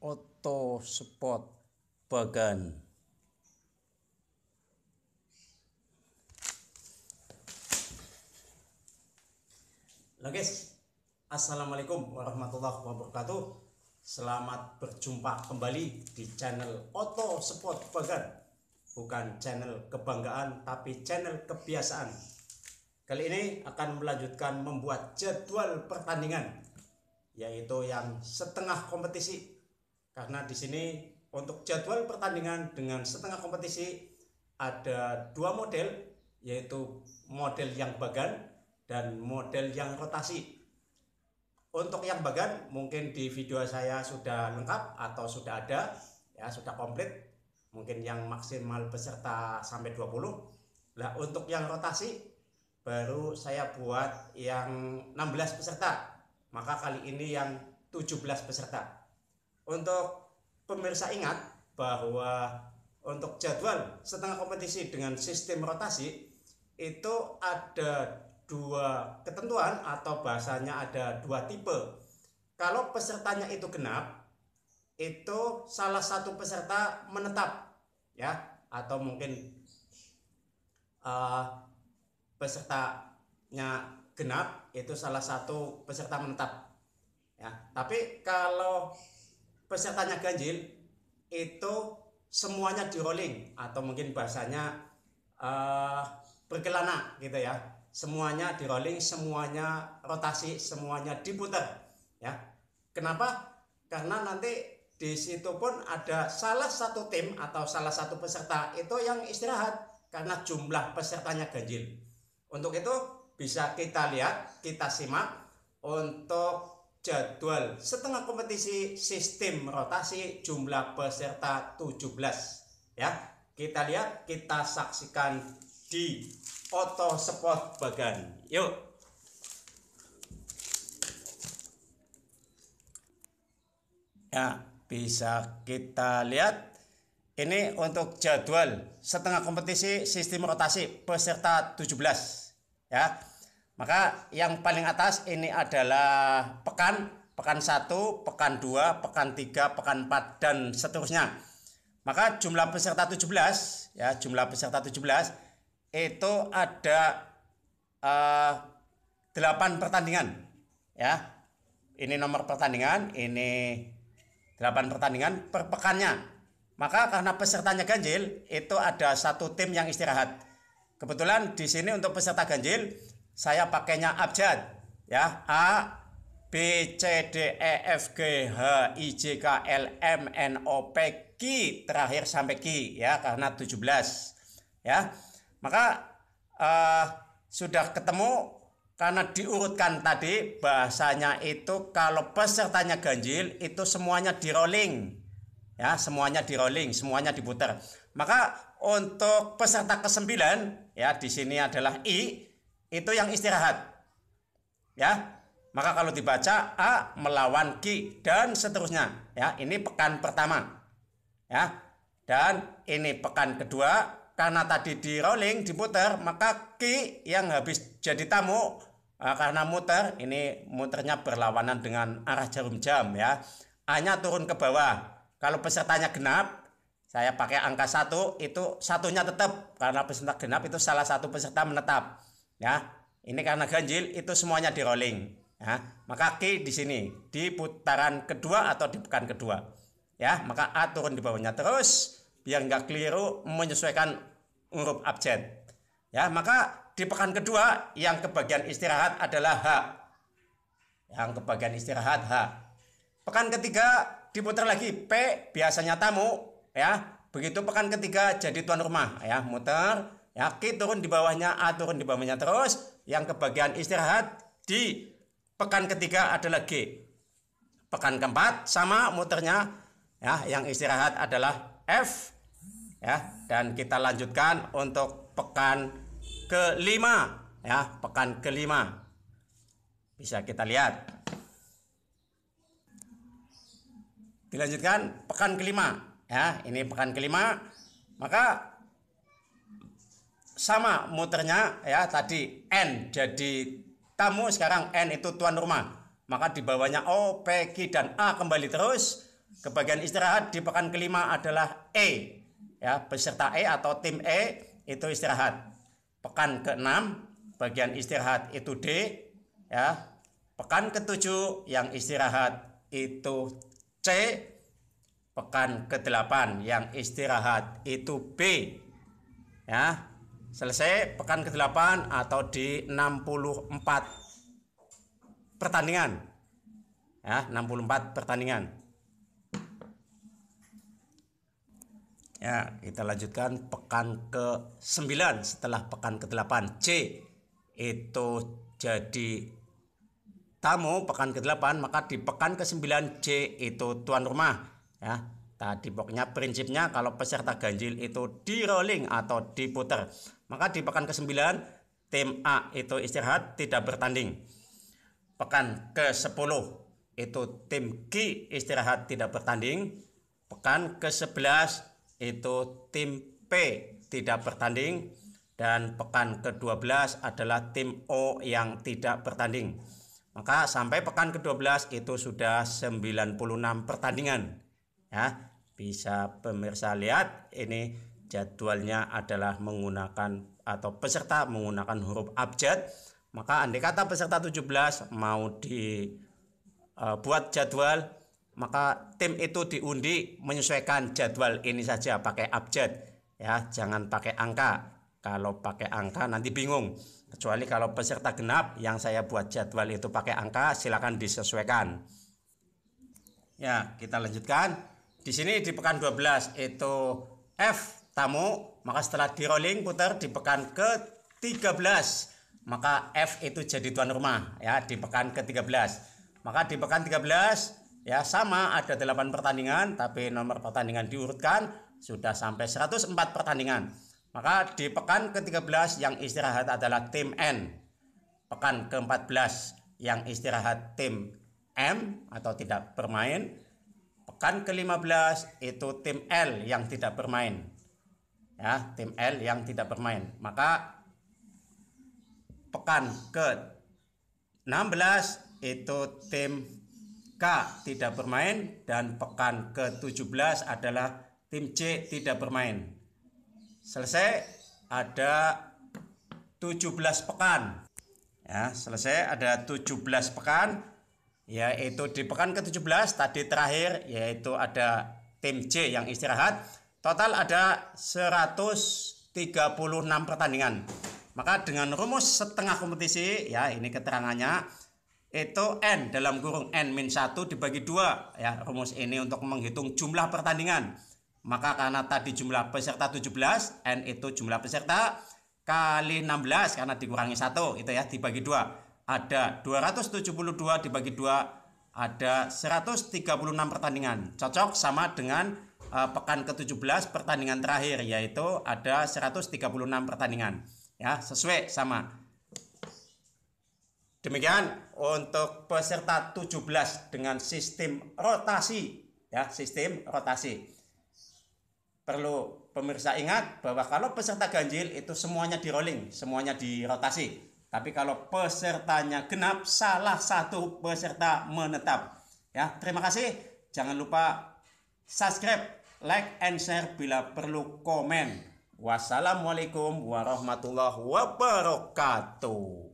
Otto Spot Bagan Halo guys, Assalamualaikum warahmatullahi wabarakatuh Selamat berjumpa kembali di channel Otto Spot Bagan Bukan channel kebanggaan tapi channel kebiasaan Kali ini akan melanjutkan membuat jadwal pertandingan Yaitu yang setengah kompetisi karena di sini untuk jadwal pertandingan dengan setengah kompetisi ada dua model yaitu model yang bagan dan model yang rotasi. Untuk yang bagan mungkin di video saya sudah lengkap atau sudah ada ya sudah komplit mungkin yang maksimal peserta sampai 20. Nah, untuk yang rotasi baru saya buat yang 16 peserta. Maka kali ini yang 17 peserta untuk pemirsa ingat bahwa untuk jadwal setengah kompetisi dengan sistem rotasi itu ada dua ketentuan atau bahasanya ada dua tipe. Kalau pesertanya itu genap, itu salah satu peserta menetap ya atau mungkin uh, pesertanya genap itu salah satu peserta menetap ya tapi kalau pesertanya ganjil itu semuanya di rolling atau mungkin bahasanya uh, berkelana gitu ya semuanya di rolling semuanya rotasi semuanya diputar ya kenapa karena nanti di situ pun ada salah satu tim atau salah satu peserta itu yang istirahat karena jumlah pesertanya ganjil untuk itu bisa kita lihat kita simak untuk jadwal setengah kompetisi sistem rotasi jumlah peserta 17 ya kita lihat kita saksikan di Oto Sport Bagan yuk ya bisa kita lihat ini untuk jadwal setengah kompetisi sistem rotasi peserta 17 ya maka yang paling atas ini adalah pekan, pekan 1, pekan 2, pekan 3, pekan 4 dan seterusnya. Maka jumlah peserta 17 ya, jumlah peserta 17 itu ada uh, eh, 8 pertandingan ya. Ini nomor pertandingan, ini 8 pertandingan per pekannya. Maka karena pesertanya ganjil, itu ada satu tim yang istirahat. Kebetulan di sini untuk peserta ganjil saya pakainya abjad ya A B C D E F G H I J K L M N O P Q terakhir sampai Q ya karena 17 ya maka uh, sudah ketemu karena diurutkan tadi bahasanya itu kalau pesertanya ganjil itu semuanya di rolling ya semuanya di rolling semuanya diputar maka untuk peserta ke-9 ya di sini adalah I itu yang istirahat. Ya. Maka kalau dibaca A melawan Ki dan seterusnya, ya. Ini pekan pertama. Ya. Dan ini pekan kedua karena tadi di rolling diputar, maka Ki yang habis jadi tamu eh, karena muter ini muternya berlawanan dengan arah jarum jam ya. a turun ke bawah. Kalau pesertanya genap, saya pakai angka satu itu satunya tetap karena peserta genap itu salah satu peserta menetap ya ini karena ganjil itu semuanya di rolling ya maka K di sini di putaran kedua atau di pekan kedua ya maka A turun di bawahnya terus biar nggak keliru menyesuaikan huruf abjad ya maka di pekan kedua yang kebagian istirahat adalah H yang kebagian istirahat H pekan ketiga diputar lagi P biasanya tamu ya begitu pekan ketiga jadi tuan rumah ya muter Ya, Ki turun di bawahnya, A turun di bawahnya terus. Yang kebagian istirahat di pekan ketiga adalah G. Pekan keempat sama muternya ya, yang istirahat adalah F. Ya, dan kita lanjutkan untuk pekan kelima ya, pekan kelima. Bisa kita lihat. Dilanjutkan pekan kelima ya, ini pekan kelima. Maka sama muternya ya tadi N jadi tamu sekarang N itu tuan rumah maka di bawahnya O, P, Q dan A kembali terus ke bagian istirahat di pekan kelima adalah E ya peserta E atau tim E itu istirahat pekan keenam bagian istirahat itu D ya pekan ketujuh yang istirahat itu C pekan ke-8 yang istirahat itu B ya Selesai pekan ke-8 atau di 64 pertandingan. Ya, 64 pertandingan. Ya, kita lanjutkan pekan ke-9 setelah pekan ke-8 C itu jadi tamu pekan ke-8 maka di pekan ke-9 C itu tuan rumah ya. Tadi pokoknya prinsipnya kalau peserta ganjil itu di rolling atau diputer maka di pekan ke-9 tim A itu istirahat tidak bertanding. Pekan ke-10 itu tim G istirahat tidak bertanding. Pekan ke-11 itu tim P tidak bertanding dan pekan ke-12 adalah tim O yang tidak bertanding. Maka sampai pekan ke-12 itu sudah 96 pertandingan. Ya, bisa pemirsa lihat ini jadwalnya adalah menggunakan atau peserta menggunakan huruf abjad maka andai kata peserta 17 mau dibuat eh, jadwal maka tim itu diundi menyesuaikan jadwal ini saja pakai abjad ya jangan pakai angka kalau pakai angka nanti bingung kecuali kalau peserta genap yang saya buat jadwal itu pakai angka silakan disesuaikan ya kita lanjutkan di sini di pekan 12 itu F tamu maka setelah di rolling putar di pekan ke 13 maka F itu jadi tuan rumah ya di pekan ke 13 maka di pekan 13 ya sama ada 8 pertandingan tapi nomor pertandingan diurutkan sudah sampai 104 pertandingan maka di pekan ke 13 yang istirahat adalah tim N pekan ke 14 yang istirahat tim M atau tidak bermain pekan ke 15 itu tim L yang tidak bermain ya tim L yang tidak bermain maka pekan ke 16 itu tim K tidak bermain dan pekan ke 17 adalah tim C tidak bermain selesai ada 17 pekan ya selesai ada 17 pekan yaitu di pekan ke-17 tadi terakhir yaitu ada tim C yang istirahat Total ada 136 pertandingan. Maka dengan rumus setengah kompetisi, ya ini keterangannya, itu N dalam kurung N-1 dibagi dua ya rumus ini untuk menghitung jumlah pertandingan. Maka karena tadi jumlah peserta 17, N itu jumlah peserta, kali 16 karena dikurangi satu itu ya dibagi dua ada 272 dibagi dua ada 136 pertandingan cocok sama dengan uh, pekan ke-17 pertandingan terakhir yaitu ada 136 pertandingan ya sesuai sama demikian untuk peserta 17 dengan sistem rotasi ya sistem rotasi perlu pemirsa ingat bahwa kalau peserta ganjil itu semuanya di rolling semuanya di rotasi tapi kalau pesertanya genap salah satu peserta menetap ya terima kasih jangan lupa subscribe, like, and share bila perlu komen. Wassalamualaikum warahmatullahi wabarakatuh.